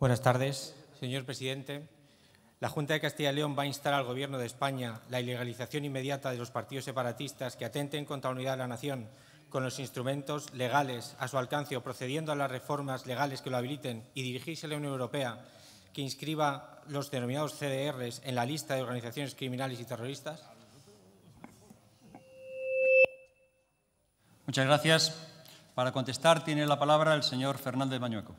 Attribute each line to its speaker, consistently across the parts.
Speaker 1: Buenas tardes, señor presidente. La Junta de Castilla y León va a instar al Gobierno de España la ilegalización inmediata de los partidos separatistas que atenten contra la unidad de la nación con los instrumentos legales a su alcance o procediendo a las reformas legales que lo habiliten y dirigirse a la Unión Europea que inscriba los denominados CDRs en la lista de organizaciones criminales y terroristas? Muchas gracias. Para contestar tiene la palabra el señor Fernández Bañueco.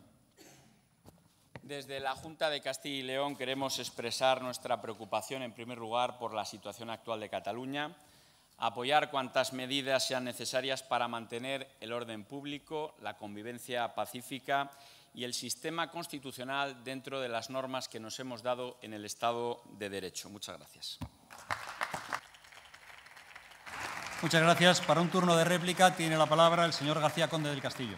Speaker 2: Desde la Junta de Castilla y León queremos expresar nuestra preocupación, en primer lugar, por la situación actual de Cataluña, apoyar cuantas medidas sean necesarias para mantener el orden público, la convivencia pacífica y el sistema constitucional dentro de las normas que nos hemos dado en el Estado de Derecho. Muchas gracias.
Speaker 1: Muchas gracias. Para un turno de réplica tiene la palabra el señor García Conde del Castillo.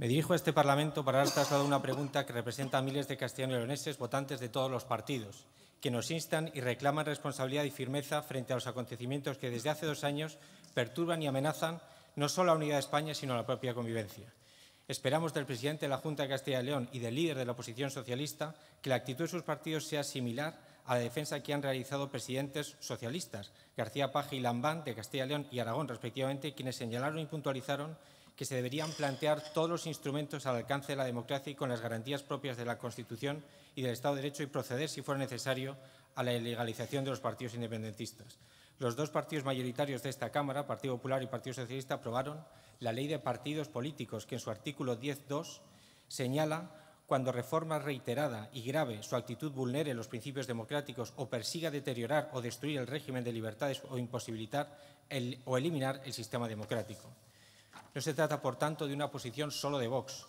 Speaker 1: Me dirijo a este Parlamento para dar a una pregunta que representa a miles de castellanos leoneses, votantes de todos los partidos, que nos instan y reclaman responsabilidad y firmeza frente a los acontecimientos que desde hace dos años perturban y amenazan no solo la unidad de España, sino la propia convivencia. Esperamos del presidente de la Junta de Castilla y León y del líder de la oposición socialista que la actitud de sus partidos sea similar a la defensa que han realizado presidentes socialistas, García Paje y Lambán, de Castilla y León y Aragón, respectivamente, quienes señalaron y puntualizaron que se deberían plantear todos los instrumentos al alcance de la democracia y con las garantías propias de la Constitución y del Estado de Derecho y proceder, si fuera necesario, a la ilegalización de los partidos independentistas. Los dos partidos mayoritarios de esta Cámara, Partido Popular y Partido Socialista, aprobaron la Ley de Partidos Políticos, que en su artículo 10.2 señala cuando reforma reiterada y grave su actitud vulnere los principios democráticos o persiga deteriorar o destruir el régimen de libertades o imposibilitar o eliminar el sistema democrático. No se trata, por tanto, de una posición solo de Vox.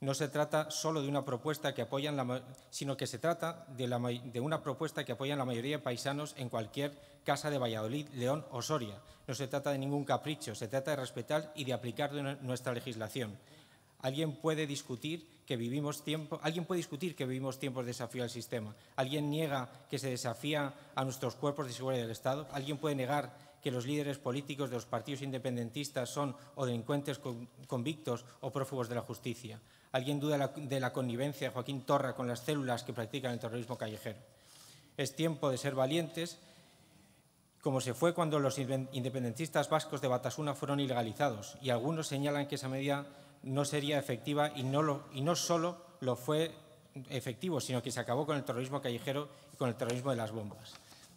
Speaker 1: No se trata solo de una propuesta que apoyan la, sino que se trata de, de una propuesta que apoyan la mayoría de paisanos en cualquier casa de Valladolid, León o Soria. No se trata de ningún capricho, se trata de respetar y de aplicar nuestra legislación. Alguien puede discutir que vivimos tiempo, alguien puede discutir que vivimos tiempos de desafío al sistema. Alguien niega que se desafía a nuestros cuerpos de seguridad del Estado. Alguien puede negar que los líderes políticos de los partidos independentistas son o delincuentes convictos o prófugos de la justicia. ¿Alguien duda de la connivencia de Joaquín Torra con las células que practican el terrorismo callejero? Es tiempo de ser valientes, como se fue cuando los independentistas vascos de Batasuna fueron ilegalizados, y algunos señalan que esa medida no sería efectiva y no, y no solo lo fue efectivo, sino que se acabó con el terrorismo callejero y con el terrorismo de las bombas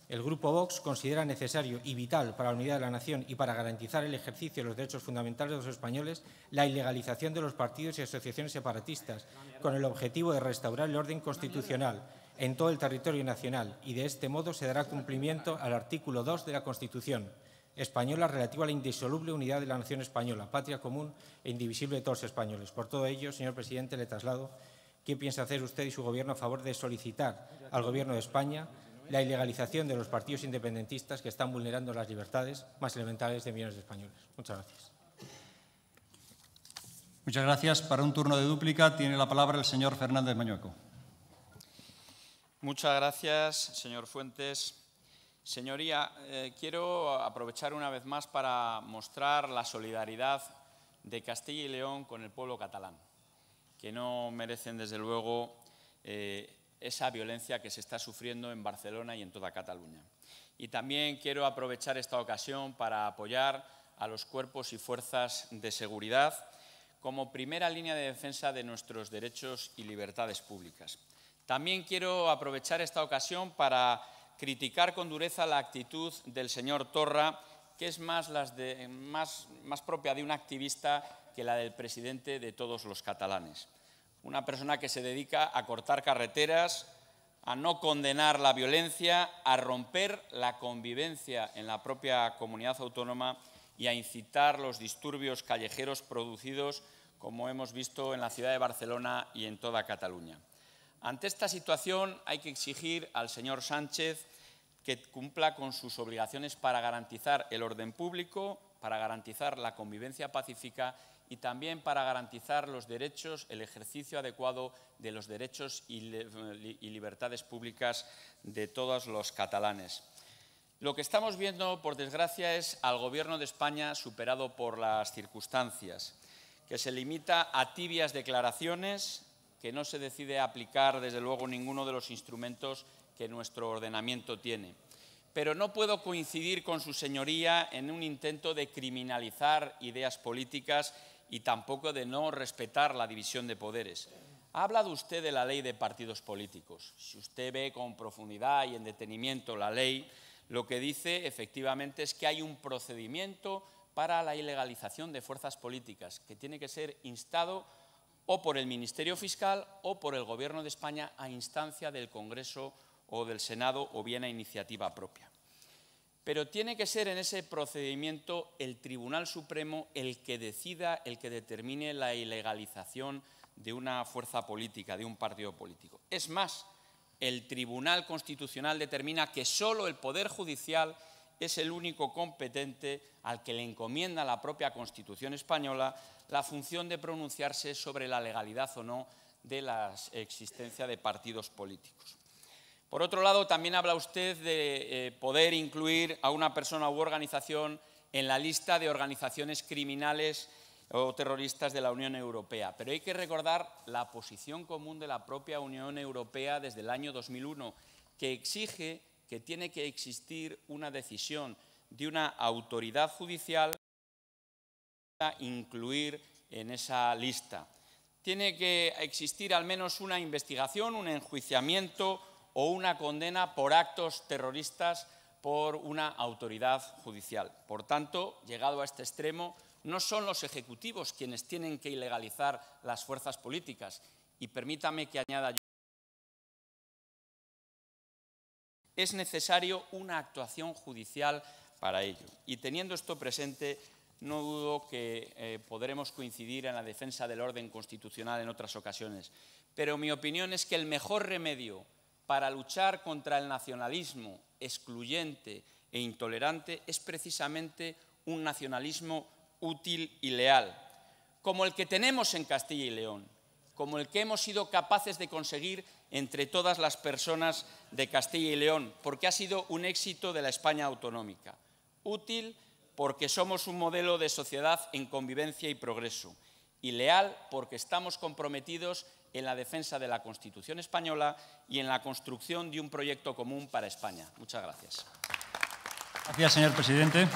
Speaker 1: el Grupo Vox considera necesario y vital para la unidad de la nación y para garantizar el ejercicio de los derechos fundamentales de los españoles la ilegalización de los partidos y asociaciones separatistas, con el objetivo de restaurar el orden constitucional en todo el territorio nacional y de este modo se dará cumplimiento al artículo 2 de la Constitución española relativo a la indisoluble unidad de la nación española, patria común e indivisible de todos los españoles. Por todo ello, señor presidente, le traslado qué piensa hacer usted y su gobierno a favor de solicitar al Gobierno de España la ilegalización de los partidos independentistas que están vulnerando las libertades más elementales de millones de españoles. Muchas gracias. Muchas gracias. Para un turno de dúplica tiene la palabra el señor Fernández Mañueco.
Speaker 2: Muchas gracias, señor Fuentes. Señoría, eh, quiero aprovechar una vez más para mostrar la solidaridad de Castilla y León con el pueblo catalán, que no merecen desde luego eh, esa violencia que se está sufriendo en Barcelona y en toda Cataluña. Y también quiero aprovechar esta ocasión para apoyar a los cuerpos y fuerzas de seguridad como primera línea de defensa de nuestros derechos y libertades públicas. También quiero aprovechar esta ocasión para criticar con dureza la actitud del señor Torra, que es más, más propia de un activista que la del presidente de todos los catalanes una persona que se dedica a cortar carreteras, a no condenar la violencia, a romper la convivencia en la propia comunidad autónoma y a incitar los disturbios callejeros producidos, como hemos visto en la ciudad de Barcelona y en toda Cataluña. Ante esta situación hay que exigir al señor Sánchez que cumpla con sus obligaciones para garantizar el orden público, para garantizar la convivencia pacífica y también para garantizar los derechos, el ejercicio adecuado de los derechos y, libertades públicas de todos los catalanes. Lo que estamos viendo, por desgracia, es al Gobierno de España superado por las circunstancias, que se limita a tibias declaraciones, que no se decide aplicar, desde luego, ninguno de los instrumentos que nuestro ordenamiento tiene. Pero no puedo coincidir con su señoría en un intento de criminalizar ideas políticas y tampoco de no respetar la división de poderes. Ha hablado usted de la ley de partidos políticos. Si usted ve con profundidad y en detenimiento la ley, lo que dice efectivamente es que hay un procedimiento para la ilegalización de fuerzas políticas que tiene que ser instado o por el Ministerio Fiscal o por el Gobierno de España a instancia del Congreso o del Senado o bien a iniciativa propia. Pero tiene que ser en ese procedimiento el Tribunal Supremo el que decida, el que determine la ilegalización de una fuerza política, de un partido político. Es más, el Tribunal Constitucional determina que solo el Poder Judicial es el único competente al que le encomienda la propia Constitución española la función de pronunciarse sobre la legalidad o no de la existencia de partidos políticos. Por otro lado, también habla usted de eh, poder incluir a una persona u organización en la lista de organizaciones criminales o terroristas de la Unión Europea. Pero hay que recordar la posición común de la propia Unión Europea desde el año 2001, que exige que tiene que existir una decisión de una autoridad judicial para incluir en esa lista. Tiene que existir al menos una investigación, un enjuiciamiento, o una condena por actos terroristas por una autoridad judicial. Por tanto, llegado a este extremo, no son los ejecutivos quienes tienen que ilegalizar las fuerzas políticas. Y permítame que añada yo. Es necesario una actuación judicial para ello. Y teniendo esto presente, no dudo que eh, podremos coincidir en la defensa del orden constitucional en otras ocasiones. Pero mi opinión es que el mejor remedio para luchar contra el nacionalismo excluyente e intolerante es precisamente un nacionalismo útil y leal, como el que tenemos en Castilla y León, como el que hemos sido capaces de conseguir entre todas las personas de Castilla y León, porque ha sido un éxito de la España autonómica. Útil porque somos un modelo de sociedad en convivencia y progreso, y leal porque estamos comprometidos en la defensa de la Constitución española y en la construcción de un proyecto común para España. Muchas gracias.
Speaker 1: señor presidente.